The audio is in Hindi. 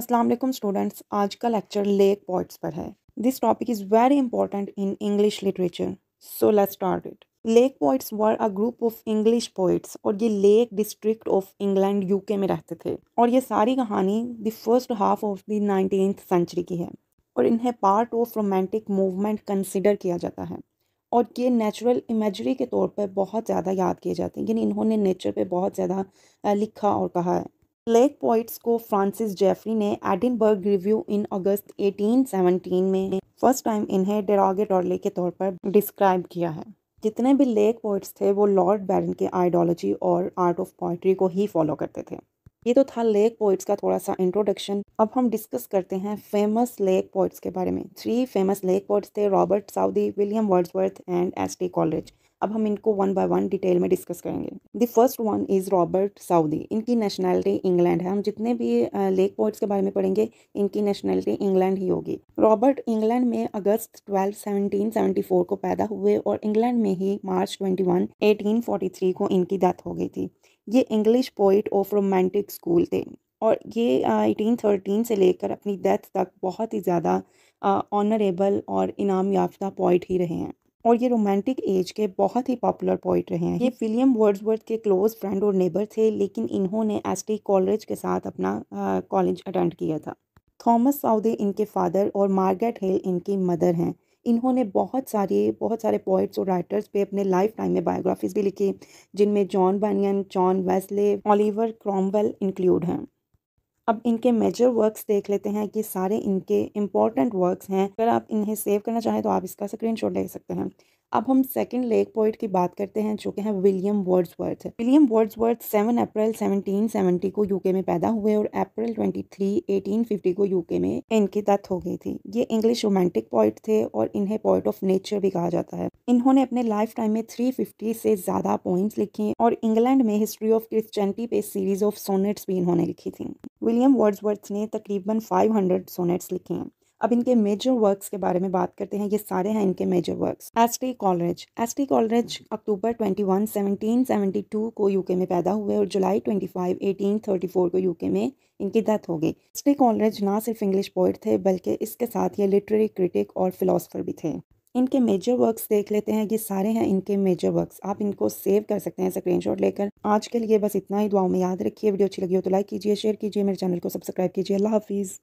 अस्सलाम वालेकुम स्टूडेंट्स आज का लेक्चर लेक पॉइंट्स पर है this topic is very important in English literature so let's start it lake poets were a group of English poets और ये लेक डिस्ट्रिक्ट ऑफ इंग्लैंड यूके में रहते थे और ये सारी कहानी the first half of the nineteen century की है और इन्हें part of romantic movement consider किया जाता है और ये नेचुरल इमेजरी के तौर पर बहुत ज़्यादा याद किए जाते हैं यानी इन्होंने नेचर पर बहुत ज़्यादा लिखा और कहा है लेक पॉइंट्स को फ्रांसिस जेफरी ने एडिनबर्ग रिव्यू इन अगस्त 1817 में फर्स्ट टाइम इन्हें डेरागेटॉर्ले के तौर पर डिस्क्राइब किया है जितने भी लेक पोइट्स थे वो लॉर्ड बैरन के आइडियोलॉजी और आर्ट ऑफ पोइट्री को ही फॉलो करते थे ये तो था लेक पोइट्स का थोड़ा सा इंट्रोडक्शन अब हम डिस्कस करते हैं फेमस लेक पोइट्स के बारे में थ्री फेमस लेक पोइट्स थे Robert Southey William Wordsworth and S T Coleridge अब हम इनको वन बाय वन डिटेल में डिस्कस करेंगे the first one is Robert Southey इनकी नेशनैलिटी इंग्लैंड है हम जितने भी लेक पॉइंट्स के बारे में पढ़ेंगे इनकी नेशनैलिटी इंग्लैंड ही होगी रॉबर्ट इंग्लैंड में August twelve seventeen seventy four को पैदा हुए और इंग्लैंड में ही March twenty one eighteen forty three को इनकी डेथ हो गई थी ये English poet of romantic school थे और ये एटीन थर्टीन से लेकर अपनी डेथ तक बहुत ही ज़्यादा ऑनरेबल और इनाम याफ्ता पोइट ही रहे हैं और ये रोमांटिक एज के बहुत ही पॉपुलर पोइट रहे हैं ये विलियम वर्ड्सवर्थ के क्लोज फ्रेंड और नेबर थे लेकिन इन्होंने एस्टी कॉलेज के साथ अपना कॉलेज अटेंड किया था थॉमस साउदे इनके फादर और मार्गेट हिल इनकी मदर हैं इन्होंने बहुत सारे बहुत सारे पोइट्स और राइटर्स पे अपने लाइफ टाइम में बायोग्राफीज भी लिखी जिनमें John Bunyan John Wesley Oliver Cromwell include हैं अब इनके मेजर वर्क्स देख लेते हैं कि सारे इनके इंपॉर्टेंट वर्क्स हैं अगर आप इन्हें सेव करना चाहें तो आप इसका स्क्रीन ले सकते हैं अब हम सेकंड लेक पॉइंट की बात करते हैं जो कि है William Wordsworth William Wordsworth 7 April 1770 को यूके में पैदा हुए और अप्रैल 23 1850 को यूके में इनकी डेथ हो गई थी ये इंग्लिश रोमांटिक पॉइंट थे और इन्हें पॉइंट ऑफ नेचर भी कहा जाता है इन्होंने अपने लाइफ टाइम में 350 से ज़्यादा पॉइंट लिखी और इंग्लैंड में हिस्ट्री ऑफ क्रिश्चनिटी पे सीरीज ऑफ सोनेट्स भी इन्होंने लिखी थी विलियम वर्ड्सवर्थ ने तकरीबन 500 हंड्रेड सोनेट्स लिखे हैं अब इनके मेजर वर्क्स के बारे में बात करते हैं ये सारे हैं इनके major works S T Coleridge S T Coleridge October 21 1772 को यूके में पैदा हुए और जुलाई 25 1834 को यूके में इनकी डेथ हो गई एस्ट्री कॉलरेज ना सिर्फ इंग्लिश पोइट थे बल्कि इसके साथ ये लिटरेरी क्रिटिक और फिलोसफर भी थे इनके मेजर वर्क्स देख लेते हैं ये सारे हैं इनके मेजर वर्क्स आप इनको सेव कर सकते हैं स्क्रीनशॉट लेकर आज के लिए बस इतना ही दुआओं में याद रखिए वीडियो अच्छी लगी हो तो लाइक कीजिए शेयर कीजिए मेरे चैनल को सब्सक्राइब कीजिए अल्लाह हाफिज़